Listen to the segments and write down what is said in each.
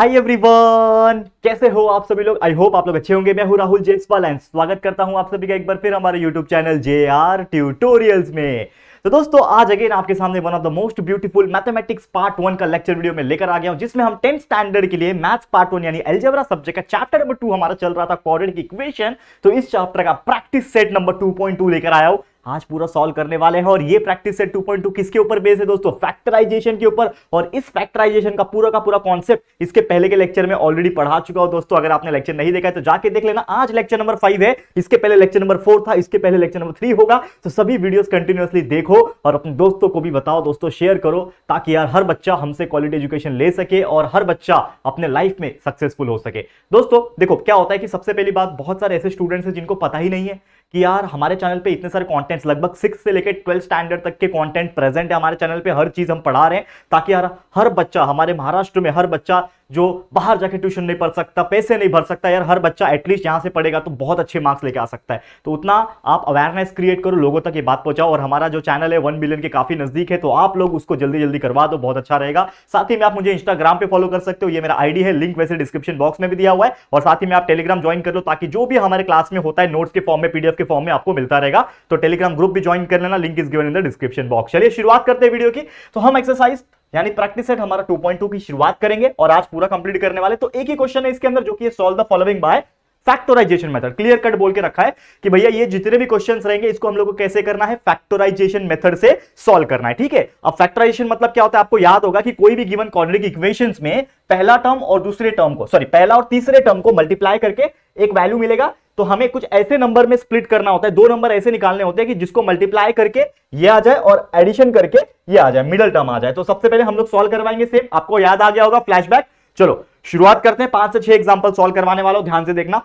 hi everyone कैसे हो आप सभी लोग आई होप आप लोग अच्छे होंगे मैं हूं राहुल जेसवाल एंड स्वागत करता हूं आप सभी का एक बार फिर हमारे YouTube channel J R tutorial में तो दोस्तों आज अगेन आपके सामने one of the most beautiful mathematics part one का लेक्चर वीडियो में लेकर आ गया हूं जिसमें हम टेंथ स्टैंडर्ड के लिए मैथ्स पार्ट वन यानी एल्जेब्रा सब्जेक्ट का चैप्टर नंबर टू हमारा चल रहा था क्वाड्रेटिक इक्वेशन तो इस चैप्टर का प्रैक्टिस सेट नंबर टू लेकर आया हूं आज पूरा सॉल्व करने वाले हैं और ये प्रैक्टिस है 2.2 किसके ऊपर बेस है दोस्तों फैक्टराइजेशन के ऊपर और इस फैक्टराइजेशन का पूरा का पूरा कॉन्सेप्ट इसके पहले के लेक्चर में ऑलरेडी पढ़ा चुका हो दोस्तों अगर आपने लेक्चर नहीं देखा है तो जाके देख लेना आज लेक्चर नंबर फाइव है इसके पहले लेक्चर नंबर फोर था इसके पहले लेक्चर नंबर थ्री होगा तो सभी वीडियो कंटिन्यूसली देखो और अपने दोस्तों को भी बताओ दोस्तों शेयर करो ताकि यार हर बच्चा हमसे क्वालिटी एजुकेशन ले सके और हर बच्चा अपने लाइफ में सक्सेसफुल हो सके दोस्तों देखो क्या होता है कि सबसे पहली बात बहुत सारे ऐसे स्टूडेंट्स हैं जिनको पता ही नहीं है कि यार हमारे चैनल पे इतने सारे कंटेंट्स लगभग सिक्स से लेकर ट्वेल्थ स्टैंडर्ड तक के कंटेंट प्रेजेंट है हमारे चैनल पे हर चीज़ हम पढ़ा रहे हैं ताकि यार हर बच्चा हमारे महाराष्ट्र में हर बच्चा जो बाहर जाके ट्यूशन नहीं पढ़ सकता पैसे नहीं भर सकता यार हर बच्चा एटलीस्ट यहाँ से पढ़ेगा तो बहुत अच्छे मार्क्स लेके आ सकता है तो उतना आप अवेयरनेस क्रिएट करो लोगों तक ये बात पहुंचाओ और हमारा जो चैनल है वन मिलियन के काफी नजदीक है तो आप लोग उसको जल्दी जल्दी करवा दो बहुत अच्छा रहेगा साथ ही में आप मुझे इंस्टाग्राम पर फॉलो कर सकते हो ये मेरा आईडी है लिंक वैसे डिस्क्रिप्शन बॉक्स में भी दिया हुआ है और साथ ही में आप टेलीग्राम ज्वाइन कर लो ताकि जो भी हमारे क्लास में होता है नोट्स के फॉर्म में पीडीएफ के फॉर्म में आपको मिलता रहेगा तो टेलीग्राम ग्रुप भी ज्वाइन कर लेना link is given in the description box चलिए शुरुआत करते हैं वीडियो की तो हम एक्सरसाइज यानी प्रैक्टिस सेट हमारा 2.2 की शुरुआत करेंगे और आज पूरा कंप्लीट करने वाले तो एक ही क्वेश्चन है इसके अंदर जो कि solve the following by factorisation method clear cut बोल के रखा है कि भैया ये जितने भी क्वेश्चन रहेंगे इसको हम लोग को कैसे करना है फैक्टोराइजेशन मेथड से सॉल्व करना है ठीक है अब फैक्टराइजेशन मतलब क्या होता है आपको याद होगा कि कोई भी गिवन क्वाड्रेटिक इक्वेशन में पहला टर्म और दूसरे टर्म को सॉरी पहला और तीसरे टर्म को मल्टीप्लाई करके एक वैल्यू मिलेगा तो हमें कुछ ऐसे नंबर में स्प्लिट करना होता है दो नंबर ऐसे निकालने होते हैं कि जिसको मल्टीप्लाई करके ये आ जाए और एडिशन करके ये आ जाए मिडल टर्म आ जाए तो सबसे पहले हम लोग सॉल्व करवाएंगे सेम आपको याद आ गया होगा फ्लैशबैक चलो शुरुआत करते हैं पांच से छह एग्जाम्पल सॉल्व करवाने वालों ध्यान से देखना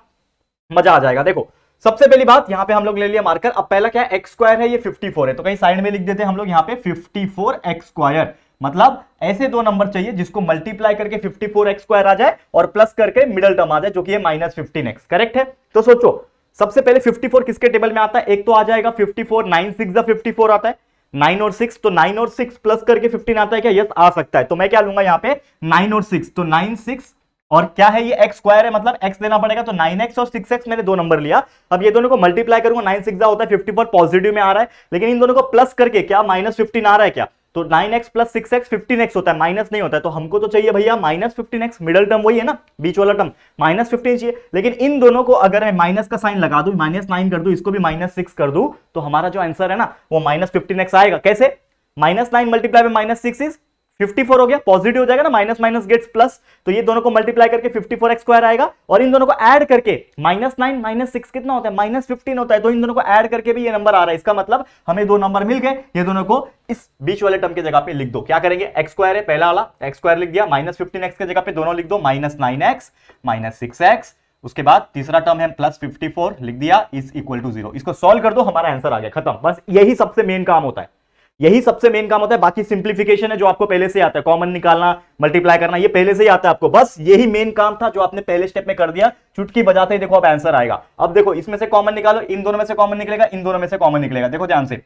मजा आ जाएगा देखो सबसे पहली बात यहाँ पे हम लोग ले लिया मार्कर अब पहला क्या है एक्स स्क्वायर है ये 54 है तो कहीं साइड में लिख देते हैं हम लोग यहाँ पे 54 एक्स स्क्वायर मतलब ऐसे दो नंबर चाहिए जिसको मल्टीप्लाई करके फिफ्टी फोर एक्स स्क्वायर आ जाए और प्लस करके मिडल टर्म आ जाए जो कि है माइनस फिफ्टीन एक्स करेक्ट है तो सोचो सबसे पहले 54 किसके टेबल में आता है एक तो आ जाएगा 54 नाइन सिक्स फिफ्टी फोर आता है नाइन और सिक्स तो नाइन और सिक्स प्लस करके फिफ्टीन आता है क्या यस आ सकता है तो मैं क्या लूंगा यहाँ पे नाइन और सिक्स तो नाइन सिक्स और क्या है ये एक्स स्क्वायर है मतलब एक्स देना पड़ेगा तो नाइन एक्स और सिक्स एक्स मैंने दो नंबर लिया अब ये दोनों को मल्टीप्लाई करूंगा नाइन सिक्स होता है फिफ्टी फोर पॉजिटिव में आ रहा है लेकिन इन दोनों को प्लस करके क्या माइनस फिफ्टीन आ रहा है क्या तो nine x plus six x fifteen x होता है माइनस नहीं होता है तो हमको तो चाहिए भैया minus fifteen x middle term वही है ना बीच वाला टर्म माइनस फिफ्टीन चाहिए लेकिन इन दोनों को अगर मैं माइनस का साइन लगा दू माइनस नाइन कर दू इसको भी माइनस सिक्स कर दू तो हमारा जो आंसर है ना वो माइनस फिफ्टीन एक्स आएगा कैसे माइनस नाइन मल्टीप्लाई में माइनस सिक्स इज 54 हो गया पॉजिटिव हो जाएगा ना माइनस माइनस गेट्स प्लस तो ये दोनों को मल्टीप्लाई करके फिफ्टी फोर स्क्वायर आएगा और इन दोनों को ऐड करके माइनस नाइन माइनस सिक्स कितना होता है माइनस फिफ्टीन होता है तो इन दोनों को ऐड करके भी ये नंबर आ रहा है इसका मतलब हमें दो नंबर मिल गए ये दोनों को इस बीच वाले टर्म की जगह पे लिख दो क्या करेंगे एक्स स्क्वायर है पहला वाला एक्स स्क्वायर लिख दिया माइनस फिफ्टीन एक्स की जगह पे दोनों लिख दो minus nine x minus six x उसके बाद तीसरा टर्म है प्लस फोर लिख दिया इज इक्वल टू जीरो इसको सॉल्व कर दो हमारा आंसर आ गया खत्म बस यही सबसे मेन काम होता है यही सबसे मेन काम होता है बाकी सिंप्लीफिकेशन है जो आपको पहले से आता है कॉमन निकालना मल्टीप्लाई करना ये पहले से ही आता है आपको बस यही मेन काम था जो आपने पहले स्टेप में कर दिया चुटकी बजाते ही देखो अब आंसर आएगा अब देखो इसमें से कॉमन निकालो इन दोनों में से कॉमन निकलेगा इन दोनों में से कॉमन निकलेगा देखो ध्यान से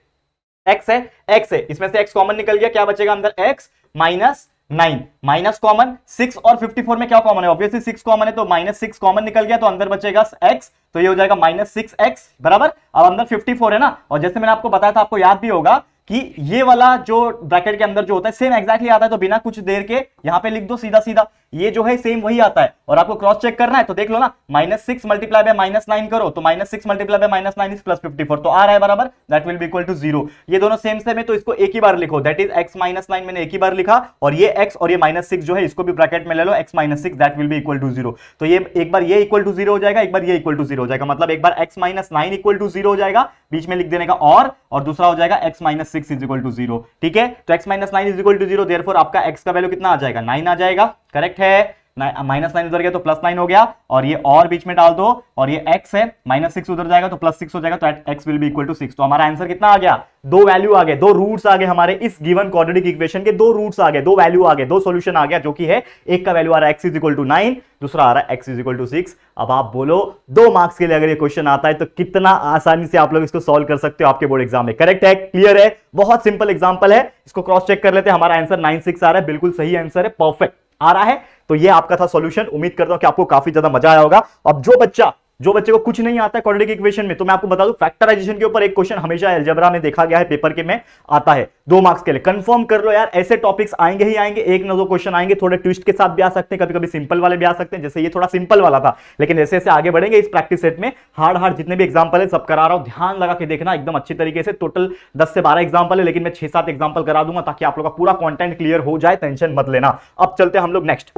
एक्स है एक्स है इसमें से एक्स कॉमन निकल गया क्या बचेगा अंदर x minus nine minus common six और फिफ्टी फोर में क्या कॉमन है ऑब्वियसली सिक्स कॉमन है तो माइनस सिक्स कॉमन निकल गया तो अंदर बचेगा एक्स तो ये हो जाएगा माइनस सिक्स एक्स बराबर अब अंदर फिफ्टी फोर है ना और जैसे मैंने आपको बताया था आपको याद भी होगा कि ये वाला जो ब्रैकेट के अंदर जो होता है सेम एग्जैक्टली आता है तो बिना कुछ देर के यहां पे लिख दो सीधा सीधा ये जो है सेम वही आता है और आपको क्रॉस चेक करना है तो देख लो ना minus six multiply by minus nine करो तो minus six multiply by minus nine is plus fifty four तो आ रहा है बराबर दैट विल भी इक्वल टू जीरो ये दोनों सेम सेम है तो इसको एक ही बार लिखो that is x minus nine मैंने एक ही बार लिखा और ये एक्स और ये माइनस सिक्स जो है इसको भी ब्रैकेट में ले लो x minus six that will भी इक्वल टू जीरो तो ये एक बार ये इक्वल टू जीरो हो जाएगा एक बार ये इक्वल टू जीरो हो जाएगा मतलब एक बार x minus nine equal to zero हो जाएगा बीच में लिख देने का और और दूसरा हो जाएगा x minus six is equal to zero ठीक है तो x minus nine is equal to zero देर आपका एक्स का वैल्यू कितना आ जाएगा नाइन आ जाएगा करेक्ट है माइनस नाइन uh, उधर गया तो प्लस नाइन हो गया और ये और बीच में डाल दो और ये एक्स है माइनस सिक्स उधर जाएगा तो प्लस सिक्स हो जाएगा तो x will be equal to six तो हमारा आंसर कितना आ गया दो वैल्यू आ गए दो रूट्स आ गए हमारे इस गिवन क्वाड्रेटिक इक्वेशन के दो रूट्स आ गए दो वैल्यू आ गए दो सॉल्यूशन आ गया जो कि है एक का वैल्यू आ रहा है x is equal to nine दूसरा आ रहा है x is equal to six अब आप बोलो दो मार्क्स के लिए अगर ये क्वेश्चन आता है तो कितना आसानी से आप लोग इसको सॉल्व कर सकते हो आपके बोर्ड एग्जाम में करेक्ट है क्लियर है बहुत सिंपल एग्जाम्पल है इसको क्रॉस चेक कर लेते हैं हमारा आंसर नाइन सिक्स आ रहा है बिल्कुल सही आंसर है परफेक्ट आ रहा है तो ये आपका था सॉल्यूशन उम्मीद करता हूं कि आपको काफी ज्यादा मजा आया होगा अब जो बच्चा जो बच्चे को कुछ नहीं आता है इक्वेशन में तो मैं आपको बता दूं फैक्टराइजेशन के ऊपर एक क्वेश्चन हमेशा एल्जेब्रा में देखा गया है पेपर के में आता है दो मार्क्स के लिए कंफर्म कर लो यार ऐसे टॉपिक्स आएंगे ही आएंगे एक ना दो क्वेश्चन आएंगे थोड़े ट्विस्ट के साथ भी आ सकते हैं कभी कभी सिंपल वाले भी आ सकते हैं जैसे ये थोड़ा सिंपल वाला था लेकिन जैसे जैसे आगे बढ़ेंगे इस प्रैक्टिस सेट में हार्ड हार्ड जितने भी एग्जाम्पल है सब करा रहा हूं ध्यान लगा के देखना एकदम अच्छी तरीके से टोटल दस से बारह एग्जाम्पल है लेकिन मैं छह सात एग्जाम्पल करा दूंगा ताकि आप लोग का पूरा कॉन्टेंट क्लियर हो जाए टेंशन मत लेना अब चलते हम लोग नेक्स्ट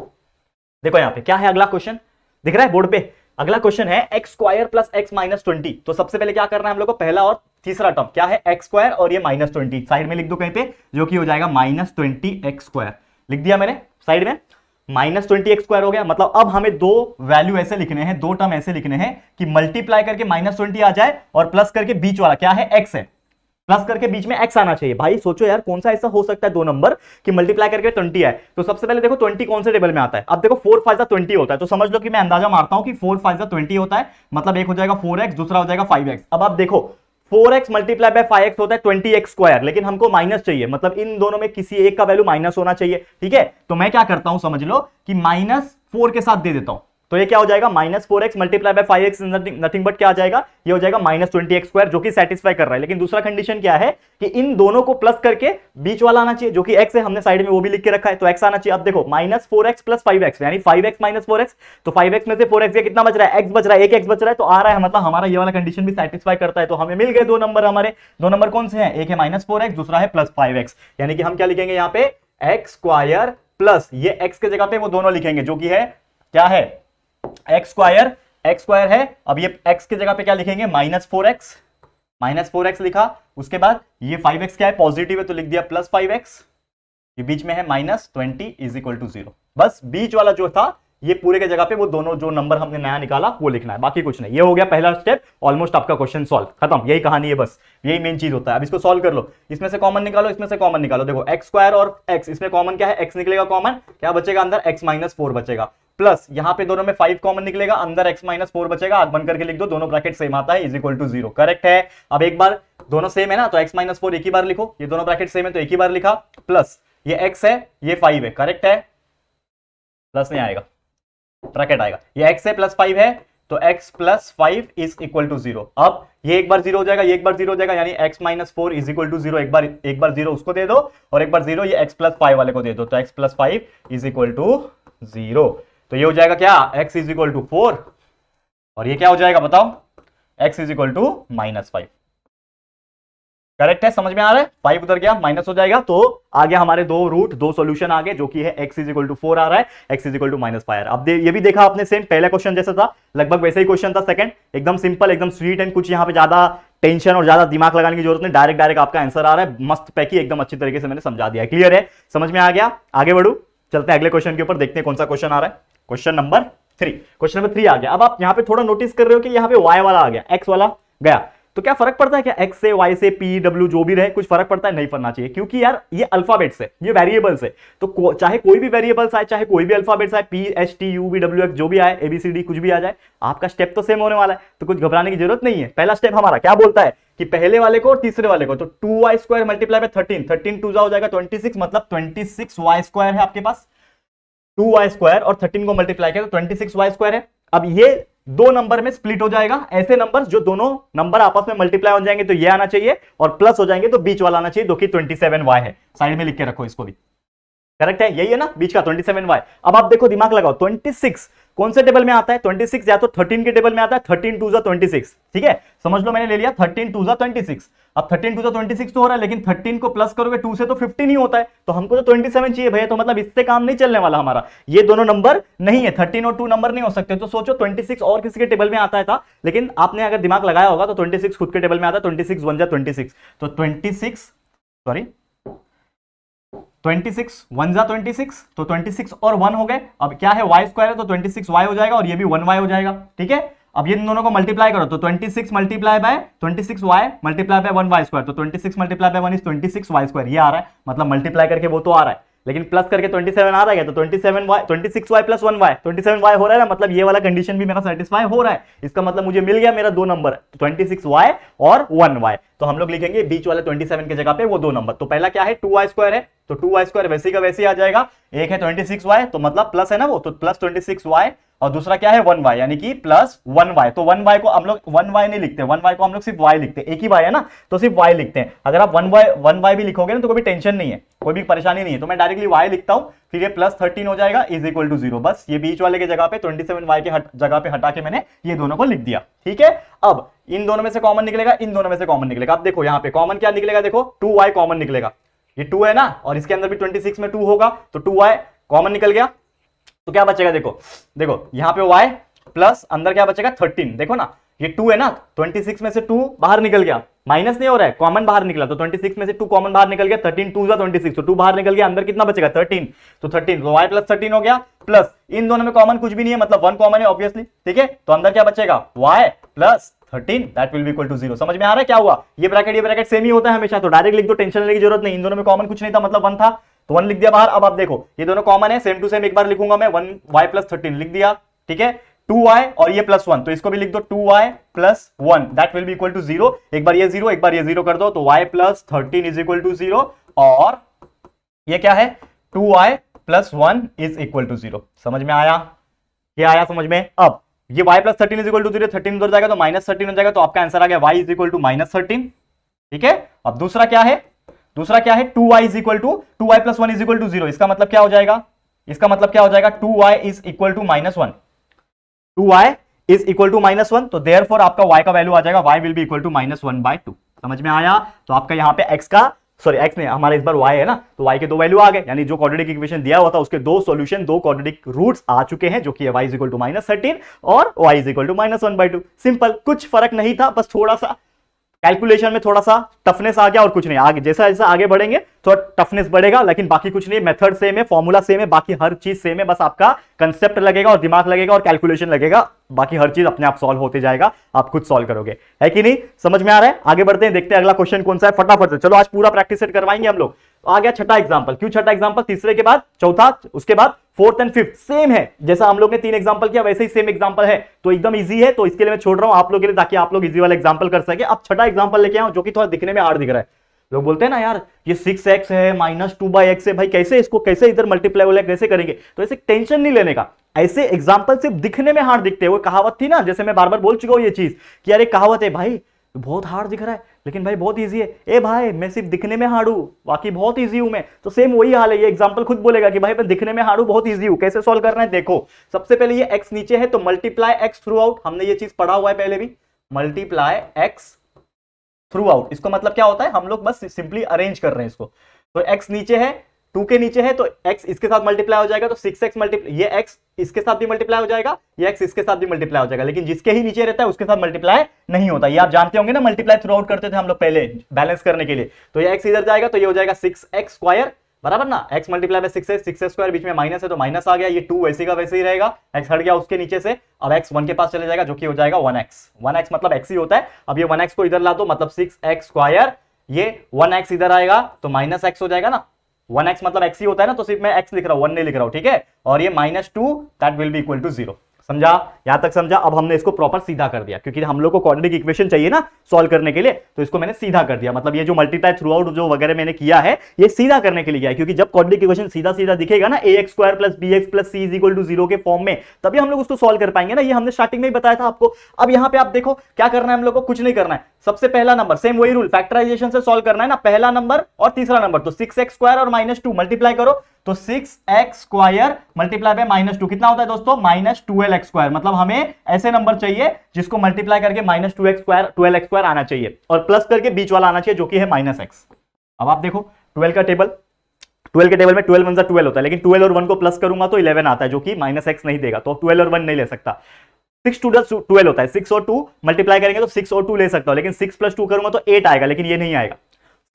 देखो यहाँ पे क्या है अगला क्वेश्चन दिख रहा है बोर्ड पे अगला क्वेश्चन है x square plus x minus twenty तो सबसे पहले क्या करना है हम लोग को पहला और तीसरा टर्म क्या है एक्स स्क्वायर और ये माइनस ट्वेंटी साइड में लिख दो कहीं पे जो कि हो जाएगा माइनस ट्वेंटी एक्स स्क्वायर लिख दिया मैंने साइड में माइनस ट्वेंटी एक्स स्क्वायर हो गया मतलब अब हमें दो वैल्यू ऐसे लिखने हैं दो टर्म ऐसे लिखने हैं कि मल्टीप्लाई करके माइनस ट्वेंटी आ जाए और प्लस करके बीच वाला क्या है एक्स है प्लस करके बीच में एक्स आना चाहिए भाई सोचो यार कौन सा ऐसा हो सकता है दो नंबर कि मल्टीप्लाई करके ट्वेंटी है तो सबसे पहले देखो ट्वेंटी कौन से टेबल में आता है अब देखो फोर फाइव ट्वेंटी होता है तो समझ लो कि मैं अंदाजा मारता हूँ कि फोर फाइव ट्वेंटी होता है मतलब एक हो जाएगा फोर दूसरा हो जाएगा फाइव अब आप देखो four x multiply by five x होता है ट्वेंटी एक्स स्क्वायर लेकिन हमको माइनस चाहिए मतलब इन दोनों में किसी एक का वैल्यू माइनस होना चाहिए ठीक है तो मैं क्या करता हूं समझ लो कि माइनस फोर के साथ दे देता हूं तो ये क्या हो जाएगा minus four x multiply by five x nothing but क्या आ जाएगा ये हो जाएगा माइनस ट्वेंटी एक्स स्क्वायर जो कि सेटिस्फाई कर रहा है लेकिन दूसरा कंडीशन क्या है कि इन दोनों को प्लस करके बीच वाला आना चाहिए जो कि एक्स है हमने साइड में वो भी लिख के रखा है तो एक्स आना चाहिए अब देखो minus four x plus five x यानी five x minus four x तो फाइव एक्स में से फोर एक्स कितना बच रहा है एक्स बच रहा है एक एक्स बच रहा है तो आ रहा है मतलब हमारा ये वाला कंडीशन भी सेटिस्फाई करता है तो हमें मिल गए दो नंबर हमारे दो नंबर कौन से है एक है माइनस फोर एक्स दूसरा है प्लस फाइव एक्स यानी कि हम क्या लिखेंगे यहाँ पे एक्स स्क्वायर प्लस ये एक्स के जगह पे वो दोनों लिखेंगे जो कि है क्या है एक्स स्क्वायर एक्स स्क्वायर है अब ये एक्स की जगह पे क्या लिखेंगे minus four x minus four x लिखा उसके बाद ये फाइव एक्स क्या है पॉजिटिव है तो लिख दिया प्लस फाइव एक्स ये बीच में है minus twenty is equal to zero बस बीच वाला जो था ये पूरे के जगह पे वो दोनों जो नंबर हमने नया निकाला वो लिखना है बाकी कुछ नहीं ये हो गया पहला स्टेप ऑलमोस्ट आपका क्वेश्चन सॉल्व खत्म यही कहानी है बस यही मेन चीज होता है अब इसको सॉल्व कर लो इसमें से कॉमन निकालो इसमें से कॉमन निकालो देखो एक्स स्क्वायर और एक्स इसमें कॉमन क्या है एक्स निकलेगा कॉमन क्या बचेगा अंदर एक्स माइनस फोर बचेगा प्लस यहां पे दोनों में फाइव कॉमन निकलेगा अंदर एक्स माइनस फोर बचेगा आग बन करके लिख दो दोनों ब्रैकेट सेम आता है is equal to zero correct है अब एक बार दोनों सेम है ना तो एक्स माइनस फोर एक ही बार लिखो ये दोनों ब्रैकेट सेम है तो एक ही बार लिखा प्लस ये एक्स है ये फाइव है करेक्ट है प्लस नहीं आएगा ब्रैकेट आएगा ये एक्स है प्लस फाइव है तो x plus five is equal to zero अब ये एक बार जीरो हो जाएगा ये एक बार जीरो हो जाएगा यानी x minus four is equal to zero एक बार एक बार जीरो उसको दे दो और एक बार जीरो ये x प्लस फाइव वाले को दे दो तो x plus five is equal to zero तो ये हो जाएगा क्या x is equal to four और ये क्या हो जाएगा बताओ x is equal to minus five correct है समझ में आ रहा है फाइव उधर गया माइनस हो जाएगा तो आगे हमारे दो रूट दो सॉल्यूशन आ गए जो कि है x is equal to four आ रहा है x is equal to minus five अब ये भी देखा आपने सेम पहला क्वेश्चन जैसा था लगभग वैसे ही क्वेश्चन था सेकंड एकदम सिंपल एकदम स्वीट एंड कुछ यहाँ पे ज्यादा टेंशन और ज्यादा दिमाग लगाने की जरूरत नहीं डायरेक्ट डायरेक्ट आपका आंसर आ रहा है मस्त पैकी एकदम अच्छी तरीके से मैंने समझा दिया क्लियर है समझ में आ गया आगे बढ़ू चलते हैं अगले क्वेश्चन के ऊपर देखते हैं कौन सा क्वेश्चन आ रहा है question number three question number three आ गया अब आप यहाँ पे थोड़ा नोटिस कर रहे हो कि यहाँ पे वाई वाला आ गया एक्स वाला गया तो क्या फर्क पड़ता है क्या एक्स से वाई से पी डब्ल्यू जो भी रहे कुछ फर्क पड़ता है नहीं पड़ना चाहिए क्योंकि यार ये अल्फाबेट्स है ये वेरिएबल्स है तो को, चाहे कोई भी वेरिएबल्स आए चाहे कोई भी अल्फाबेट्स आए P H T U B W X जो भी आए एबीसीडी कुछ भी आ जाए आपका स्टेप तो सेम होने वाला है तो कुछ घबराने की जरूरत नहीं है पहला स्टेप हमारा क्या बोलता है कि पहले वाले को और तीसरे वाले को तो two y square multiply by thirteen thirteen two हो जाएगा ट्वेंटी सिक्स मतलब ट्वेंटी सिक्स वाई स्क्वायर है आपके पास टू वाई स्क्वायर और थर्टीन को मल्टीप्लाई किया तो ट्वेंटी सिक्स वाई स्क्वायर है अब ये दो नंबर में स्प्लिट हो जाएगा ऐसे नंबर जो दोनों नंबर आपस में मल्टीप्लाई हो जाएंगे तो ये आना चाहिए और प्लस हो जाएंगे तो बीच वाला आना चाहिए जो कि ट्वेंटी सेवन वाई है साइड में लिख के रखो इसको भी करेक्ट है यही है ना बीच का ट्वेंटी सेवन वाई अब आप देखो दिमाग लगाओ ट्वेंटी सिक्स कौन से टेबल में आता है सिक्स या तो थर्टीन के टेबल में आता है थर्टीन टू जा सिक्स ठीक है समझ लो मैंने ले लिया थर्टीन टू जा सिक्स अब थर्टीन टू जा सिक्स तो हो रहा है लेकिन थर्टीन को प्लस करोगे टू से तो फिफ्टीन ही होता है तो हमको तो ट्वेंटी सेवन चाहिए भैया तो मतलब इससे काम नहीं चलने वाला हमारा ये दोनों नंबर नहीं है थर्टीन और टू नंबर नहीं हो सकते तो सोचो ट्वेंटी सिक्स और किसी के टेबल में आता है था लेकिन आपने अगर दिमाग लगाया होगा तो सिक्स खुद के टेबल में आता है ट्वेंटी सिक्स वन जा ट्वेंटी तो twenty sorry twenty six one जा ट्वेंटी सिक्स तो ट्वेंटी सिक्स और वन हो गए अब क्या है वाई स्क्वायर है तो ट्वेंटी सिक्स वाई हो जाएगा और ये भी वन वाई हो जाएगा ठीक है अब इन दोनों को मल्टीप्लाई करो तो twenty six multiply by twenty six y multiply by 1 y square तो twenty six multiply by 1 is 26 y square ये आ रहा है मतलब मल्टीप्लाई करके वो तो आ रहा है लेकिन प्लस करके 27 आ रहा है तो 27 y 26 y plus one y twenty y हो रहा है ना मतलब ये वाला कंडीशन भी मेरा सेटिस्फाई हो रहा है इसका मतलब मुझे मिल गया मेरा दो नंबर ट्वेंटी सिक्स वाई और वन वाई तो हम लोग लिखेंगे बीच वाले ट्वेंटी सेवन जगह पे वो दो नंबर तो पहला क्या है टू वाई स्क्वायर है तो टू वाई स्क्वायर वैसे का वैसे आ जाएगा एक है ट्वेंटी सिक्स वाई तो मतलब प्लस है ना वो तो प्लस ट्वेंटी सिक्स वाई और दूसरा क्या है वन वाई यानी कि प्लस वन वाई तो वन वाई को हम लोग वन वाई नहीं लिखते वन वाई को हम लोग सिर्फ वाई लिखते हैं एक ही वाई है ना तो सिर्फ वाई लिखते हैं अगर आप वन वाई वन वाई भी लिखोगे ना तो कोई टेंशन नहीं है कोई भी परेशानी नहीं है तो मैं डायरेक्टली वाई लिखता हूँ फिर ये प्लस थर्टीन हो जाएगा इज इक्वल टू जीरो बस ये बीच वाले के जगह पे ट्वेंटी सेवन वाई के हट, जगह पे हटा के मैंने ये दोनों को लिख दिया ठीक है अब इन दोनों में से कॉमन निकलेगा इन दोनों में से कॉमन निकलेगा अब देखो यहाँ पे कॉमन क्या निकलेगा देखो टू वाई कॉमन निकलेगा ये टू है ना और इसके अंदर भी ट्वेंटी सिक्स में टू होगा तो टू वाई कॉमन निकल गया तो क्या बचेगा देखो देखो यहाँ पे वाई प्लस अंदर क्या बचेगा थर्टीन देखो ना ये टू है ना ट्वेंटी सिक्स में से टू बाहर निकल गया माइनस नहीं हो रहा है कॉमन बाहर निकला तो ट्वेंटी सिक्स में से टू कॉमन बाहर निकल गया थर्टीन टू या ट्वेंटी सिक्स तो टू बाहर निकल गया अंदर कितना बचेगा थर्टीन तो थर्टीन तो वाई प्लस थर्टीन हो गया प्लस इन दोनों में कॉमन कुछ भी नहीं है मतलब वन कॉमन है ऑब्वियसली ठीक है तो अंदर क्या बचेगा y plus thirteen that will equal to zero समझ में आ रहा है क्या हुआ ये ब्रैकेट ये ब्रैकेट सेम ही होता है हमेशा तो डायरेक्ट लिख दो टेंशन लेने की जरूरत नहीं इन दोनों में कॉमन कुछ नहीं था मतलब वन था तो वन लिख दिया बाहर अब आप देखो ये दोनों कॉमन है सेम टू सेम एक बार लिखूंगा मैं वन वाई प्लस थर्टीन लिख दिया ठीक है टू वाई और ये प्लस वन तो इसको भी लिख दो two y plus one that will be equal to zero एक बार ये जीरो एक बार ये जीरो कर दो तो y plus thirteen is equal to zero और ये क्या है two y plus one is equal to zero समझ में आया ये आया समझ में अब ये y plus thirteen is equal to zero thirteen उधर जाएगा तो माइनस थर्टीन हो जाएगा तो आपका आंसर आ गया y is equal to minus thirteen ठीक है अब दूसरा क्या है दूसरा क्या है two y is equal to two y plus one is equal to zero इसका मतलब क्या हो जाएगा इसका मतलब क्या हो जाएगा two y is equal to minus one two y is equal to minus one तो देयर फॉर आपका वाई का वैल्यू आ जाएगा y will be equal to minus one by two समझ में आया तो आपका यहाँ पे एक्स का सॉरी एक्स नहीं हमारे इस बार वाई है ना तो वाई के दो वैल्यू आ गए यानी जो क्वाड्रेटिक इक्वेशन दिया हुआ था उसके दो सॉल्यूशन दो क्वाड्रेटिक रूट्स आ चुके हैं जो कि y is equal to minus thirteen और y is equal to minus one by two simple कुछ फर्क नहीं था बस थोड़ा सा कैलकुलेशन में थोड़ा सा टफनेस आ गया और कुछ नहीं आगे जैसा जैसा आगे बढ़ेंगे थोड़ा टफनेस बढ़ेगा लेकिन बाकी कुछ नहीं मेथड सेम है फॉर्मूला सेम है बाकी हर चीज सेम है बस आपका कंसेप्ट लगेगा और दिमाग लगेगा और कैलकुलेशन लगेगा बाकी हर चीज अपने आप सॉल्व होते जाएगा आप खुद सॉल्व करोगे है कि नहीं समझ में आ रहा है आगे बढ़ते हैं देखते हैं अगला क्वेश्चन कौन सा है फटाफट से चलो आज पूरा प्रैक्टिस सेट करवाएंगे हम लोग तो आ गया छठा एग्जाम्पल क्यों छठा एग्जाम्पल तीसरे के बाद चौथा उसके बाद फोर्थ एंड फिफ्थ सेम है जैसा हम लोग ने तीन एग्जाम्पल किया वैसे ही सेम एग्जाम्पल है तो एकदम इजी है तो इसके लिए मैं छोड़ रहा हूं आप लोग के लिए ताकि आप लोग इजी वाला एग्जाम्पल कर सके अब छठा एग्जाम्पल लेके आओ जो कि थोड़ा दिखने में आर दिख रहा है लोग बोलते हैं ना यार ये सिक्स एक्स है माइनस टू बाई एक्स है भाई कैसे इसको कैसे इधर मल्टीप्लाई वाले कैसे करेंगे तो ऐसे टेंशन नहीं लेने का ऐसे एग्जाम्पल सिर्फ दिखने में हार्ड दिखते हैं वो कहावत थी ना जैसे मैं बार बार बोल चुका हूँ ये चीज कि यार ये कहावत है भाई बहुत हार्ड दिख रहा है लेकिन भाई बहुत ईजी है ए भाई मैं सिर्फ दिखने में हारू बाकी बहुत ईजी हूं मैं तो सेम वही हाल है ये एग्जाम्पल खुद बोलेगा कि भाई मैं दिखने में हारू बहुत ईजी हूँ कैसे सॉल्व करना है देखो सबसे पहले ये एक्स नीचे है तो मल्टीप्लाई एक्स थ्रू आउट हमने ये चीज पढ़ा हुआ है पहले भी मल्टीप्लाई एक्स थ्रू आउट इसको मतलब क्या होता है हम लोग बस सिंपली अरेंज कर रहे हैं इसको तो एक्स नीचे है टू के नीचे है तो एक्स इसके साथ मल्टीप्लाई हो जाएगा तो सिक्स एक्स मल्टीप्लाई ये एक्स इसके साथ भी मल्टीप्लाई हो जाएगा ये एक्स इसके साथ भी मल्टीप्लाई हो जाएगा लेकिन जिसके ही नीचे रहता है उसके साथ मल्टीप्लाई नहीं होता ये आप जानते होंगे ना मल्टीप्लाई थ्रू आउट करते थे हम लोग पहले बैलेंस करने के लिए तो ये एक्स इधर जाएगा तो ये हो जाएगा सिक्स एक्स स्क्वायर बराबर ना x multiply by six x six square बीच में माइनस है तो माइनस आ गया ये टू वैसे का वैसे ही रहेगा एक्स हट गया उसके नीचे से अब एक्स वन के पास चले जाएगा जो कि हो जाएगा वन एक्स वन एक्स मतलब एक्स ही होता है अब ये वन एक्स को इधर ला दो मतलब सिक्स एक्स स्क्वायर ये वन एक्स इधर आएगा तो माइनस एक्स हो जाएगा ना वन एक्स मतलब एक्स ही होता है ना तो सिर्फ मैं एक्स लिख रहा हूँ वन नहीं लिख रहा हूँ ठीक है और ये minus two that will be equal to zero समझा यहां तक समझा अब हमने इसको प्रॉपर सीधा कर दिया क्योंकि हम लोग को क्वाड्रेटिक इक्वेशन चाहिए ना सॉल्व करने के लिए तो इसको मैंने सीधा कर दिया मतलब ये जो मल्टीप्लाई थ्रू आउट जो वगैरह मैंने किया है ये सीधा करने के लिए है क्योंकि जब क्वाड्रेटिक इक्वेशन सीधा सीधा दिखेगा ना a x square plus b x plus c is equal to zero के फॉर्म में तभी हम लोग उसको सॉल्व कर पाएंगे ना ये हमने स्टार्टिंग में ही बताया था आपको अब यहाँ पे आप देखो क्या करना है हम लोग को कुछ नहीं करना है सबसे पहला नंबर सेम वही रूल फैक्टराइजेशन से सॉल्व करना है ना पहला नंबर और तीसरा नंबर तो सिक्स एक्स स्क्वायर और माइनस टू मल्टीप्लाई करो तो six x square multiply by minus two कितना होता है दोस्तों माइनस ट्वेल्व एक्स स्क्वायर मतलब हमें ऐसे नंबर चाहिए जिसको मल्टीप्लाई करके minus two x square twelve x square आना चाहिए और प्लस करके बीच वाला आना चाहिए जो कि है माइनस एक्स अब आप देखो ट्वेल्व का टेबल ट्वेल्व के टेबल में ट्वेल्व वन ट्वेल्व होता है लेकिन ट्वेल्व और वन को प्लस करूंगा तो इलेवन आता है जो कि माइनस एक्स नहीं देगा तो ट्वेल्व और वन नहीं ले सकता सिक्स टू दस ट्वेल्व होता है सिक्स और टू मल्टीप्लाई करेंगे तो सिक्स और टू ले सकता हूँ लेकिन सिक्स प्लस टू करूंगा तो एट आएगा लेकिन ये नहीं आएगा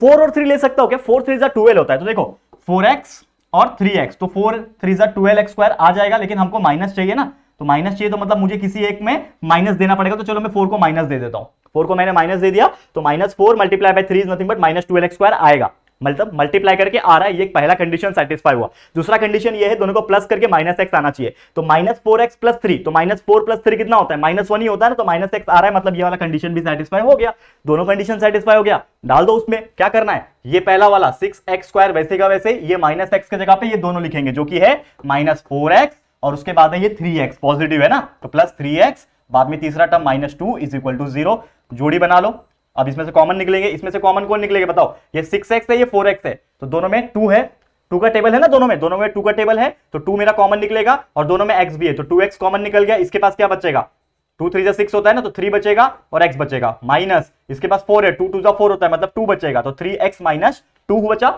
फोर और थ्री ले सकता हूं क्या फोर थ्री ट्वेल्व होता है तो देखो फोर एक्स और थ्री एक्स तो फोर थ्री सा ट्वेल्व एक्स स्क्वायर आ जाएगा लेकिन हमको माइनस चाहिए ना तो माइनस चाहिए तो मतलब मुझे किसी एक में माइनस देना पड़ेगा तो चलो मैं फोर को माइनस दे देता हूं फोर को मैंने माइनस दे दिया तो minus four multiply by three is nothing but minus twelve x square आएगा मतलब मल्टीप्लाई करके आ रहा है ये पहला कंडीशन सेटिस्फाई हुआ दूसरा कंडीशन ये है दोनों को प्लस करके माइनस एक्स आना चाहिए तो minus four x plus three तो माइनस फोर प्लस थ्री कितना होता है माइनस वन ही होता है ना तो माइनस एक्स आ रहा है मतलब ये वाला कंडीशन भी सेटिस्फाई हो गया दोनों कंडीशन सेटिस्फाई हो गया डाल दो उसमें क्या करना है ये पहला वाला सिक्स एक्स स्क्वायर वैसे का वैसे ये माइनस एक्स की जगह पे ये दोनों लिखेंगे जो कि है माइनस फोर एक्स और उसके बाद है ये थ्री एक्स पॉजिटिव है ना तो प्लस थ्री एक्स बाद में तीसरा term minus two is equal to zero जोड़ी बना लो अब इसमें से कॉमन निकलेंगे इसमें से कॉमन कौन निकलेगा बताओ ये सिक्स एक्स है ये फोर एक्स है तो दोनों में टू है टू का टेबल है ना दोनों में दोनों में टू का टेबल है तो टू मेरा कॉमन निकलेगा और दोनों में एक्स भी है तो टू एक्स कॉमन निकल गया इसके पास क्या बचेगा टू थ्री जो सिक्स होता है ना तो थ्री बचेगा और एक्स बचेगा माइनस इसके पास फोर है टू टू जो फोर होता है मतलब टू बचेगा तो थ्री एक्स माइनस टू बचा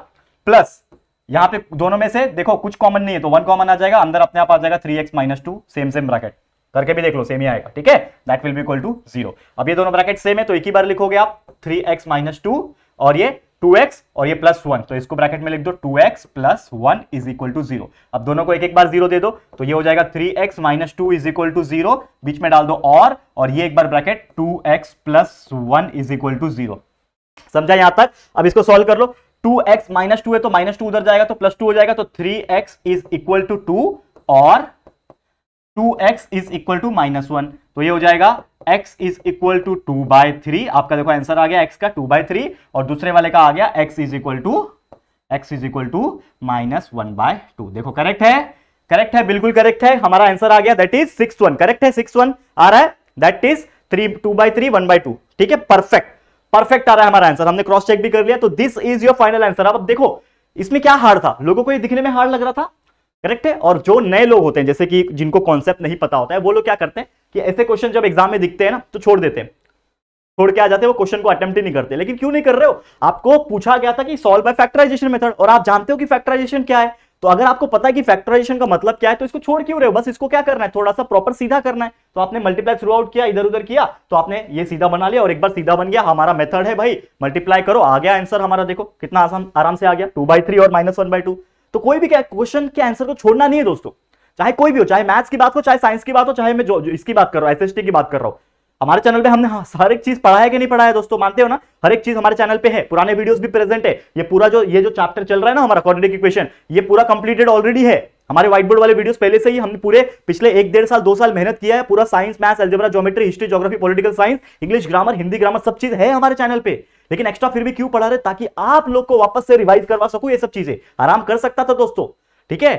प्लस यहाँ पे दोनों में से देखो कुछ कॉमन नहीं है तो वन कॉमन आ जाएगा अंदर अपने आप आ जाएगा three x minus two same same bracket करके भी देख लो सेम ही आएगा ठीक है that will be equal to zero अब ये दोनों ब्रैकेट सेम है तो एक ही बार लिखोगे आप थ्री एक्स माइनस टू और ये 2x और ये प्लस वन तो इसको ब्रैकेट में लिख दो 2x x plus one is equal to zero अब दोनों को एक एक बार जीरो दे दो तो ये हो जाएगा 3x x minus two is equal to zero बीच में डाल दो और और ये एक बार bracket 2x x plus one is equal to zero समझा यहां तक अब इसको सॉल्व कर लो 2x एक्स माइनस टू है तो माइनस टू उधर जाएगा तो प्लस टू हो जाएगा तो 3x x is equal to two और two x is equal to minus one तो ये हो जाएगा x is equal to two by three आपका देखो आंसर आ गया x का टू बाय थ्री और दूसरे वाले का आ गया x is equal to x is equal to minus one by two देखो करेक्ट है करेक्ट है बिल्कुल करेक्ट है हमारा आंसर आ गया that is six one correct है सिक्स वन आ रहा है that is three two by three one by two ठीक है परफेक्ट परफेक्ट आ रहा है हमारा आंसर हमने क्रॉस चेक भी कर लिया तो this is your final answer अब देखो इसमें क्या हार्ड था लोगों को ये दिखने में हार्ड लग रहा था करेक्ट है और जो नए लोग होते हैं जैसे कि जिनको कॉन्सेप्ट नहीं पता होता है वो लोग क्या करते हैं कि ऐसे क्वेश्चन जब एग्जाम में दिखते हैं ना तो छोड़ देते हैं छोड़ के आ जाते हैं वो क्वेश्चन को अटेम्प्ट ही नहीं करते लेकिन क्यों नहीं कर रहे हो आपको पूछा गया था कि सॉल्व बाय फैक्टराइजेशन मेथड और आप जानते हो कि फैक्टराइजेशन क्या है तो अगर आपको पता है कि फैक्टराइजेशन का मतलब क्या है तो इसको छोड़ क्यों रहे हो बस इसको क्या करना है थोड़ा सा प्रॉपर सीधा करना है तो आपने मल्टीप्लाई थ्रू आउट किया इधर उधर किया तो आपने ये सीधा बना लिया और एक बार सीधा बन गया हमारा मेथड है भाई मल्टीप्लाई करो आ गया आंसर हमारा देखो कितना आसान आराम से आ गया टू बाई थ्री और माइनस वन बाई टू तो कोई भी क्वेश्चन के आंसर को छोड़ना नहीं है दोस्तों चाहे कोई भी हो चाहे मैथ्स की बात हो चाहे साइंस की बात हो चाहे मैं जो, जो इसकी बात कर रहा हूँ एस की बात कर रहा हूँ हमारे चैनल पे हमने हाँ, हर एक चीज पढ़ाया कि नहीं पढ़ाया दोस्तों मानते हो ना हर एक चीज हमारे चैनल पे है पुराने वीडियोस भी प्रेजेंट है ये पूरा जो ये जो चैप्टर चल रहा है ना हमारा क्वाड्रेटिक इक्वेशन ये पूरा कंप्लीटेड ऑलरेडी है हमारे व्हाइट बोर्ड वाले वीडियोस पहले से ही हमने पूरे पिछले एक डेढ़ साल दो साल मेहनत किया है पूरा science maths algebra geometry history geography political science English grammar Hindi grammar सब चीज है हमारे चैनल पर लेकिन एक्स्ट्रा फिर भी क्यों पढ़ा रहे ताकि आप लोग को वापस से रिवाइज करवा सकूं ये सब चीजें आराम कर सकता था दोस्तों ठीक है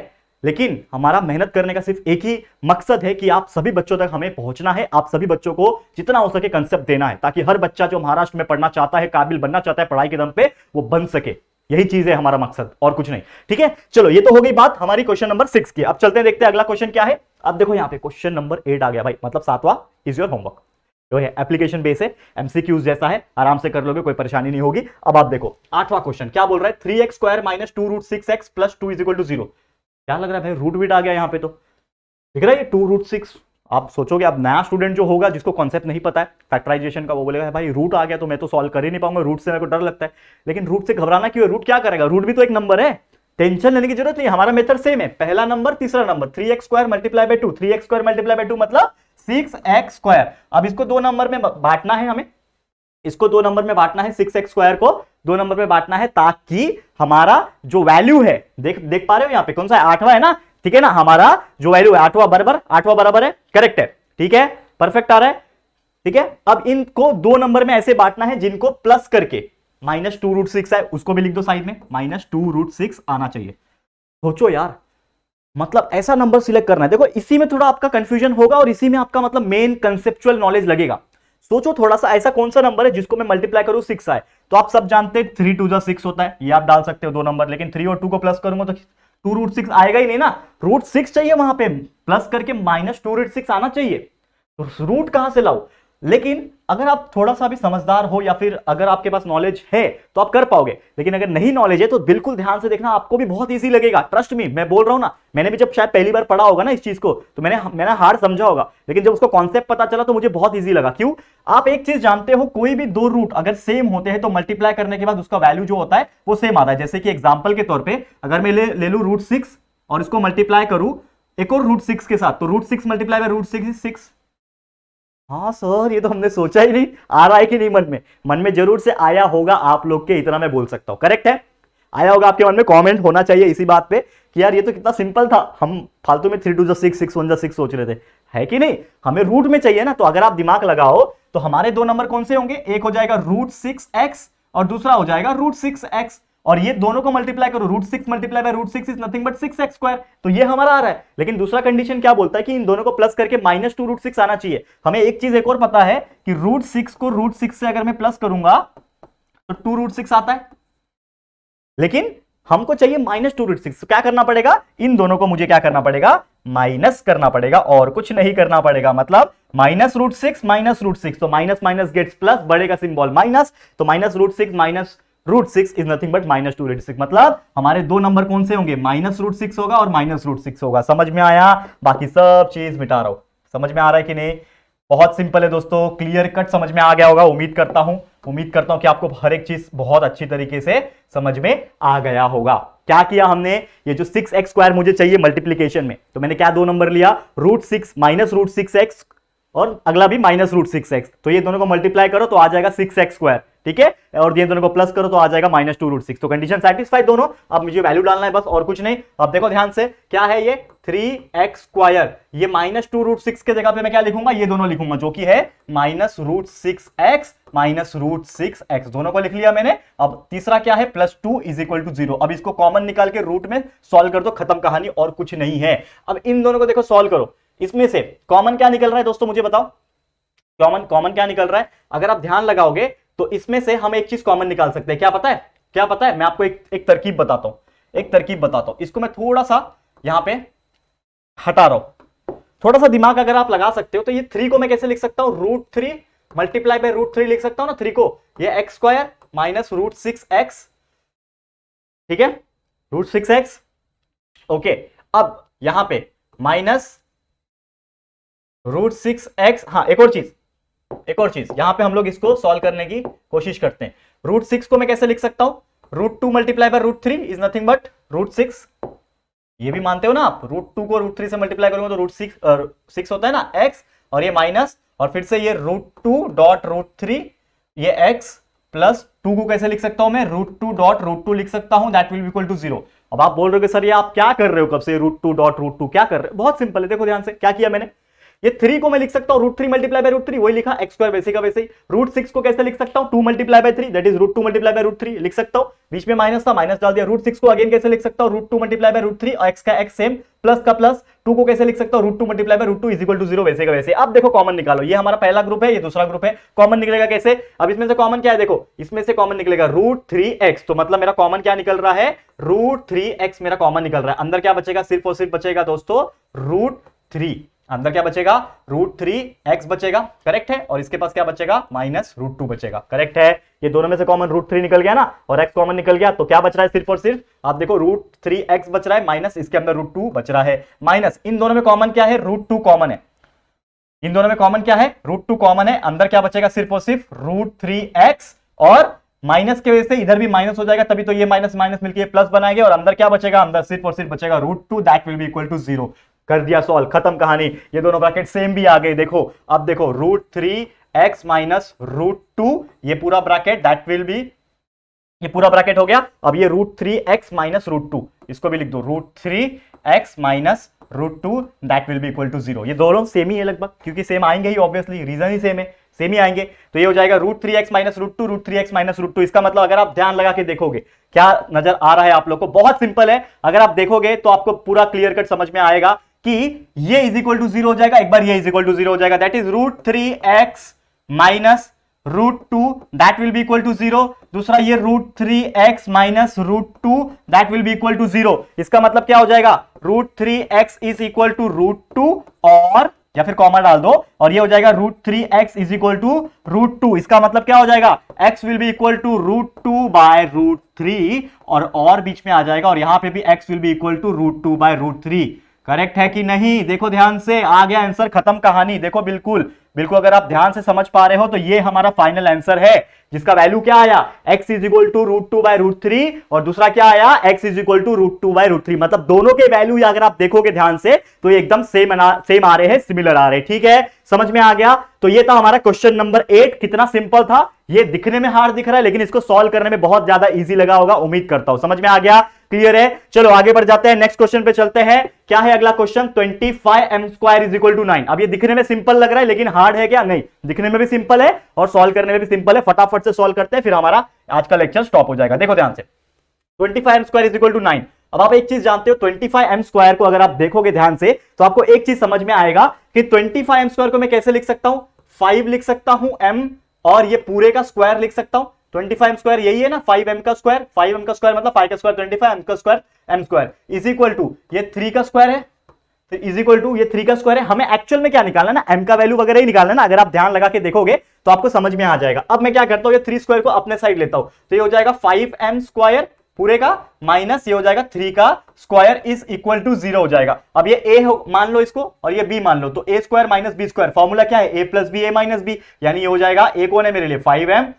लेकिन हमारा मेहनत करने का सिर्फ एक ही मकसद है कि आप सभी बच्चों तक हमें पहुंचना है आप सभी बच्चों को जितना हो सके कंसेप्ट देना है ताकि हर बच्चा जो महाराष्ट्र में पढ़ना चाहता है काबिल बनना चाहता है पढ़ाई के दम पे वो बन सके यही चीज है हमारा मकसद और कुछ नहीं ठीक है चलो ये तो हो गई बात हमारी क्वेश्चन नंबर सिक्स की अब चलते हैं देखते हैं अगला क्वेश्चन क्या है अब देखो यहाँ पे क्वेश्चन नंबर एट आ गया भाई मतलब सातवा इज योर होमवर्क जो है एप्लीकेशन बेस है एमसीक्यूज जैसा है आराम से कर लोगे कोई परेशानी नहीं होगी अब आप देखो आठवां क्वेश्चन क्या बोल रहा है three x square minus two root six x plus two is equal to zero क्या लग रहा है भाई रूट वीट आ गया यहाँ पे तो दिख रहा है टू रूट सिक्स आप सोचोगे आप नया स्टूडेंट जो होगा जिसको कॉन्सेप्ट नहीं पता है फैक्टराइजेशन का वो बोलेगा भाई रूट आ गया तो मैं तो सॉल्व कर ही नहीं पाऊंगा रूट से मेरे को डर लगता है लेकिन रूट से घबराना क्यों रूट क्या करेगा रूट भी तो एक नंबर है टेंशन लेने की जरूरत नहीं हमारा मेथड सेम है पहला नंबर तीसरा number three x square multiply by two three x square multiply by two मतलब सिक्स एक्स स्क्वायर अब इसको दो नंबर में बांटना है हमें इसको दो नंबर में बांटना है सिक्स एक्स स्क्वायर को दो नंबर में बांटना है ताकि हमारा जो वैल्यू है देख देख पा रहे हो यहाँ पे कौन सा है आठवा है ना ठीक है ना हमारा जो वैल्यू है आठवा बराबर आठवा बराबर है करेक्ट है ठीक है परफेक्ट आ रहा है ठीक है अब इनको दो नंबर में ऐसे बांटना है जिनको प्लस करके माइनस टू रूट सिक्स है उसको भी लिख दो साइड में माइनस टू रूट सिक्स आना चाहिए सोचो यार मतलब ऐसा नंबर सिलेक्ट करना है देखो इसी में थोड़ा आपका कंफ्यूजन होगा और इसी में आपका मतलब मेन कंसेप्चुअल नॉलेज लगेगा सोचो थोड़ा सा ऐसा कौन सा नंबर है जिसको मैं मल्टीप्लाई करूँ सिक्स आए तो आप सब जानते हैं थ्री टू जो सिक्स होता है ये आप डाल सकते हो दो नंबर लेकिन थ्री और टू को प्लस करूंगा तो टू रूट सिक्स आएगा ही नहीं ना रूट सिक्स चाहिए वहां पे प्लस करके माइनस टू रूट सिक्स आना चाहिए तो रूट कहां से लाओ लेकिन अगर आप थोड़ा सा भी समझदार हो या फिर अगर आपके पास नॉलेज है तो आप कर पाओगे लेकिन अगर नहीं नॉलेज है तो बिल्कुल ध्यान से देखना आपको भी बहुत ईजी लगेगा ट्रस्ट मी मैं बोल रहा हूँ ना मैंने भी जब शायद पहली बार पढ़ा होगा ना इस चीज को तो मैंने मैंने हार्ड समझा होगा लेकिन जब उसको कॉन्सेप्ट पता चला तो मुझे बहुत ईजी लगा क्यों आप एक चीज जानते हो कोई भी दो रूट अगर सेम होते हैं तो मल्टीप्लाई करने के बाद उसका वैल्यू जो होता है वो सेम आता है जैसे कि एग्जाम्पल के तौर पर अगर मैं ले, ले रूट सिक्स और इसको मल्टीप्लाई करूँ एक और रूट सिक्स के साथ तो root six multiply by root six six हाँ सर ये तो हमने सोचा ही नहीं आ रहा है कि नहीं मन में मन में जरूर से आया होगा आप लोग के इतना मैं बोल सकता हूँ करेक्ट है आया होगा आपके मन में कमेंट होना चाहिए इसी बात पे कि यार ये तो कितना सिंपल था हम फालतू में थ्री टू जो सिक्स सिक्स वन जो सिक्स सोच रहे थे है कि नहीं हमें रूट में चाहिए ना तो अगर आप दिमाग लगाओ तो हमारे दो नंबर कौन से होंगे एक हो जाएगा रूट सिक्स एक्स और दूसरा हो जाएगा रूट सिक्स एक्स और ये दोनों को मल्टीप्लाई करो root six multiply by root six is nothing but six x square तो ये हमारा आ रहा है लेकिन दूसरा कंडीशन क्या बोलता है कि इन दोनों को प्लस करके माइनस टू रूट सिक्स आना चाहिए हमें एक चीज एक और पता है कि रूट सिक्स को रूट सिक्स से अगर मैं प्लस करूंगा तो टू रूट सिक्स आता है लेकिन हमको चाहिए माइनस टू रूट सिक्स तो क्या करना पड़ेगा इन दोनों को मुझे क्या करना पड़ेगा माइनस करना पड़ेगा और कुछ नहीं करना पड़ेगा मतलब minus root six minus root six तो माइनस माइनस गेट्स प्लस बढ़ेगा सिंबल माइनस तो minus root six minus root six is nothing but minus two root six मतलब हमारे दो नंबर कौन से होंगे माइनस रूट सिक्स होगा और माइनस रूट सिक्स होगा समझ में आया बाकी सब चीज मिटा रहा हूं समझ में आ रहा है कि नहीं बहुत सिंपल है दोस्तों क्लियर कट समझ में आ गया होगा उम्मीद करता हूं उम्मीद करता हूं कि आपको हर एक चीज बहुत अच्छी तरीके से समझ में आ गया होगा क्या किया हमने ये जो सिक्स एक्स स्क्वायर मुझे चाहिए मल्टीप्लीकेशन में तो मैंने क्या दो नंबर लिया root six minus root six x और अगला भी माइनस रूट सिक्स एक्स तो ये दोनों को मल्टीप्लाई करो तो आ जाएगा सिक्स एक्स स्क्वायर ठीक है और ये दोनों को प्लस करो तो आ जाएगा माइनस टू रूट सिक्स तो कंडीशन सेटिस्फाई दोनों अब मुझे वैल्यू डालना है बस और कुछ नहीं अब देखो ध्यान से क्या है ये थ्री एक्स स्क्वायर ये माइनस टू रूट सिक्स के जगह पे मैं क्या लिखूंगा ये दोनों लिखूंगा जो कि है minus root six x minus root six x दोनों को लिख लिया मैंने अब तीसरा क्या है plus two is equal to zero अब इसको कॉमन निकाल के रूट में सॉल्व कर दो खत्म कहानी और कुछ नहीं है अब इन दोनों को देखो सॉल्व करो इसमें से कॉमन क्या निकल रहा है दोस्तों मुझे बताओ कॉमन कॉमन क्या निकल रहा है अगर आप ध्यान लगाओगे तो इसमें से हम एक चीज कॉमन निकाल सकते हैं क्या पता है क्या पता है मैं आपको एक एक तरकीब बताता हूं एक तरकीब बताता हूं इसको मैं थोड़ा सा यहां पे हटा रहा हूं थोड़ा सा दिमाग अगर आप लगा सकते हो तो ये थ्री को मैं कैसे लिख सकता हूं root three multiply by root three लिख सकता हूं ना थ्री को ये x square minus root six x ठीक है रूट सिक्स एक्स ओके अब यहां पे माइनस रूट सिक्स एक्स हाँ एक और चीज एक और चीज यहां पे हम लोग इसको सॉल्व करने की कोशिश करते हैं रूट सिक्स को मैं कैसे लिख सकता हूं root two multiply by root three is nothing but root six ये भी मानते हो ना आप रूट टू को रूट थ्री से मल्टीप्लाई करूंगा तो रूट सिक्स सिक्स होता है ना एक्स और ये माइनस और फिर से ये root two dot root three ये एक्स प्लस टू को कैसे लिख सकता हूं मैं root two dot root two लिख सकता हूं that will equal to zero अब आप बोल रहे हो कि सर ये आप क्या कर रहे हो कब से root two dot root two क्या कर रहे हो बहुत सिंपल है देखो ध्यान से क्या किया मैंने ये थ्री को मैं लिख सकता हूं root three multiply by root three वही लिखा एक्स स्क्वायर वैसे का वैसे ही रूट सिक्स को कैसे लिख सकता हूं two multiply by three that is root two multiply by root three लिख सकता हूं बीच में माइनस था माइनस डाल दिया रूट सिक्स को अगेन कैसे लिख सकता हूं root two multiply by root three और एक्स का एक्स सेम प्लस का प्लस टू को कैसे लिख सकता हूं root two multiply by root two is equal to zero वैसे का वैसे अब देखो कॉमन निकालो ये हमारा पहला ग्रुप है ये दूसरा ग्रुप है कॉमन निकलेगा कैसे अब इसमें से कॉमन क्या है देखो इसमें से कॉमन निकलेगा रूट थ्री एक्स तो मतलब मेरा कॉमन क्या निकल रहा है रूट थ्री एक्स मेरा कॉमन निकल रहा है अंदर क्या बचेगा सिर्फ और सिर्फ बचेगा दोस्तों रूट थ्री अंदर क्या बचेगा रूट थ्री एक्स बचेगा करेक्ट है और इसके पास क्या बचेगा माइनस रूट टू बचेगा करेक्ट है ये दोनों में से कॉमन रूट थ्री निकल गया ना और एक्स कॉमन निकल गया तो क्या बच रहा है सिर्फ और सिर्फ आप देखो रूट थ्री एक्स बच रहा है माइनस इसके अंदर रूट टू बच रहा है माइनस इन दोनों में कॉमन क्या है रूट टू कॉमन है इन दोनों में कॉमन क्या है रूट टू कॉमन है अंदर क्या बचेगा सिर्फ और सिर्फ रूट थ्री एक्स और माइनस के वजह से इधर भी माइनस हो जाएगा तभी तो ये माइनस माइनस मिलकर प्लस बनाएंगे और अंदर क्या बचेगा अंदर सिर्फ और सिर्फ बचेगा root two that will be equal to zero कर दिया सॉल्व खत्म कहानी ये दोनों ब्रैकेट सेम भी आ गए देखो अब देखो root three x minus root two ये पूरा ब्रैकेट दैट विल बी ये पूरा ब्रैकेट हो गया अब ये root three x minus root two इसको भी लिख दो root three x minus root two that will be equal to zero ये दोनों सेम ही है लगभग क्योंकि सेम आएंगे ही ऑब्वियसली रीजन ही सेम है सेम ही आएंगे तो ये हो जाएगा root three x minus root two root three x minus root two इसका मतलब अगर आप ध्यान लगा के देखोगे क्या नजर आ रहा है आप लोग को बहुत सिंपल है अगर आप देखोगे तो आपको पूरा क्लियर कट समझ में आएगा कि ये इज इक्वल टू जीरो हो जाएगा एक बार ये इज इक्वल टू जीरो हो जाएगा that is root three x minus root two that will be equal to zero दूसरा ये root three x minus root two that will be equal to zero इसका मतलब क्या हो जाएगा root three x is equal to root two और या फिर कॉमा डाल दो और ये हो जाएगा root three x is equal to root two इसका मतलब क्या हो जाएगा x will be equal to root two by root three और बीच में आ जाएगा और यहां पे भी x will be equal to root two by root three correct है कि नहीं देखो ध्यान से आ गया आंसर खत्म कहानी देखो बिल्कुल बिल्कुल अगर आप ध्यान से समझ पा रहे हो तो ये हमारा फाइनल आंसर है जिसका वैल्यू क्या आया x is equal to root two by root three और दूसरा क्या आया x is equal to root two by root three मतलब दोनों के वैल्यू अगर आप देखोगे ध्यान से तो ये एकदम सेम सेम आ रहे हैं सिमिलर आ रहे हैं ठीक है समझ में आ गया तो ये था हमारा क्वेश्चन नंबर एट कितना सिंपल था ये दिखने में हार्ड दिख रहा है लेकिन इसको सॉल्व करने में बहुत ज्यादा ईजी लगा होगा उम्मीद करता हूं समझ में आ गया क्लियर है चलो आगे बढ़ जाते हैं नेक्स्ट क्वेश्चन पे चलते हैं क्या है अगला question twenty five m square is equal to nine अब ये दिखने में सिंपल लग रहा है लेकिन हार्ड है क्या नहीं दिखने में भी सिंपल है और सोल्व करने में भी सिंपल है फटाफट से सोल्व करते हैं फिर हमारा आज का लेक्चर स्टॉप हो जाएगा देखो ध्यान से twenty five m square is equal to nine अब आप एक चीज जानते हो ट्वेंटी फाइव एम स्क्वायर को अगर आप देखोगे ध्यान से तो आपको एक चीज समझ में आएगा कि ट्वेंटी फाइव एम स्क्वायर को मैं कैसे लिख सकता हूं फाइव लिख सकता हूं एम और ये पूरे का स्क्वायर लिख सकता हूं स्क्वायर यही है ना का स्क्वायर का स्क्वायर मतलब का स्क्वायर का square square is equal to ये का स्क्वायर है इज इक्वल टू ये का स्क्वायर है हमें एक्चुअल में क्या निकालना ना का वैल्यू वगैरह ही निकालना ना अगर आप ध्यान लगा के देखोगे तो आपको समझ में आ जाएगा अब मैं क्या करता हूँ ये थ्री स्क्वायर को अपने साइड लेता हूँ तो ये हो जाएगा फाइव एम स्क्वायर पूरे का माइनस ये हो जाएगा थ्री का square is equal to zero हो जाएगा अब ये ए हो मान लो इसको और ये बी मान लो तो ए square minus B square formula क्या है a plus b a minus b यानी ये हो जाएगा ए कौन है मेरे लिए five m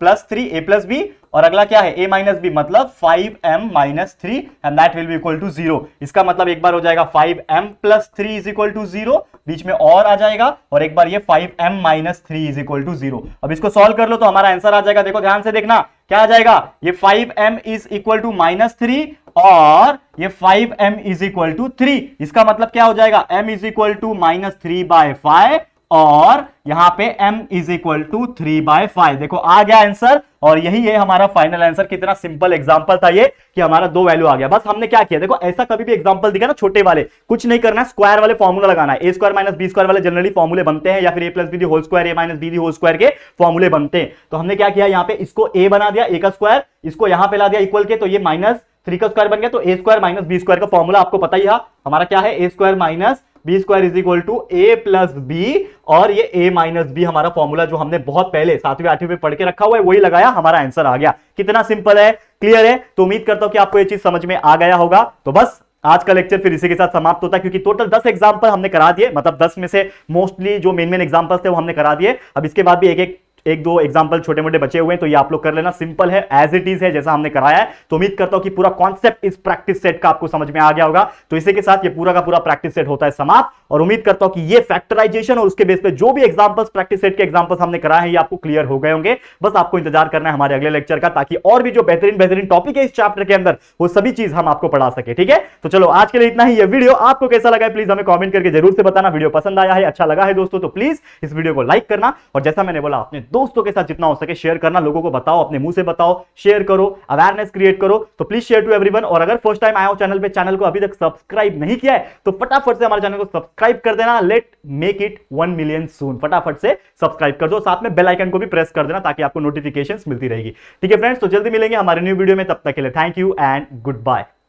plus three a plus B और अगला क्या है ए माइनस बी मतलब five m minus three and that will be equal to zero इसका मतलब एक बार हो जाएगा five m plus three is equal to zero बीच में और आ जाएगा और एक बार ये five m minus three is equal to zero अब इसको सॉल्व कर लो तो हमारा आंसर आ जाएगा देखो ध्यान से देखना क्या आ जाएगा ये five m is equal to minus three और ये five m is equal to three इसका मतलब क्या हो जाएगा m is equal to minus three by five और यहां पे m is equal to three by five देखो आ गया आंसर और यही है हमारा फाइनल आंसर कितना सिंपल एग्जांपल था ये कि हमारा दो वैल्यू आ गया बस हमने क्या किया देखो ऐसा कभी भी एग्जांपल दिखा ना छोटे वाले कुछ नहीं करना स्क्वायर वाले फॉर्मूला लगाना a square minus B square वाले जनरली फॉर्मूले बनते हैं या फिर a plus b the whole square a minus b the whole square के फॉर्मूले बनते हैं तो हमने क्या किया यहाँ पे इसको ए बना दिया ए का स्क्वायर इसको यहां पर ला दिया इक्वल के तो ये माइनस थ्री का स्क्वायर बन गया तो ए स्क्वायर माइनस बी स्क्वायर का फॉर्मूला आपको पता ही हमारा क्या है A square minus B square is equal to A plus B और ये ए माइनस बी हमारा फॉर्मूला जो हमने बहुत पहले सातवें आठवें पढ़ के रखा हुआ है वही लगाया हमारा आंसर आ गया कितना सिंपल है क्लियर है तो उम्मीद करता हूं कि आपको ये चीज समझ में आ गया होगा तो बस आज का लेक्चर फिर इसी के साथ समाप्त होता है क्योंकि टोटल दस एग्जाम्पल हमने करा दिए मतलब दस में से मोस्टली जो मेन मेन एग्जाम्पल्स थे वो हमने करा दिए अब इसके बाद भी एक एक एक दो एग्जाम्पल छोटे मोटे बचे हुए हैं तो ये आप लोग कर लेना सिंपल है एज इट इज है जैसा हमने कराया है तो उम्मीद करता हूं कि पूरा कॉन्सेप्ट इस प्रैक्टिस सेट का आपको समझ में आ गया होगा तो इसी के साथ ये पूरा का पूरा प्रैक्टिस सेट होता है समाप्त और उम्मीद करता हूं कि ये फैक्टराइजेशन और उसके बेस पर जो भी एग्जाम्पल्स प्रैक्टिस सेट के एग्जाम्पल्स हमने कराए हैं ये आपको क्लियर हो गए होंगे बस आपको इंतजार करना है हमारे अगले लेक्चर का ताकि और भी जो बेहतरीन बेहतरीन टॉपिक है इस चैप्टर के अंदर वो सभी चीज हम आपको पढ़ा सके ठीक है तो चलो आज के लिए इतना ही ये वीडियो आपको कैसा लगा है प्लीज हमें कॉमेंट करके जरूर से बताना वीडियो पसंद आया है अच्छा लगा है दोस्तों तो प्लीज इस वीडियो को लाइक करना और जैसा मैंने बोला आपने दोस्तों के साथ जितना हो सके शेयर करना लोगों को बताओ अपने मुंह से बताओ शेयर करो अवेयरनेस क्रिएट करो तो प्लीज शेयर टू एवरीवन और अगर फर्स्ट टाइम आया हो चैनल पे चैनल को अभी तक सब्सक्राइब नहीं किया है तो फटाफट से हमारे चैनल को सब्सक्राइब कर देना let make it one million soon फटाफट से सब्सक्राइब कर दो साथ में बेलाइकन को भी प्रेस कर देना ताकि आपको नोटिफिकेशन मिलती रहेगी ठीक है फ्रेंड्स तो जल्दी मिलेंगे हमारे न्यू वीडियो में तब तक के लिए thank you and good bye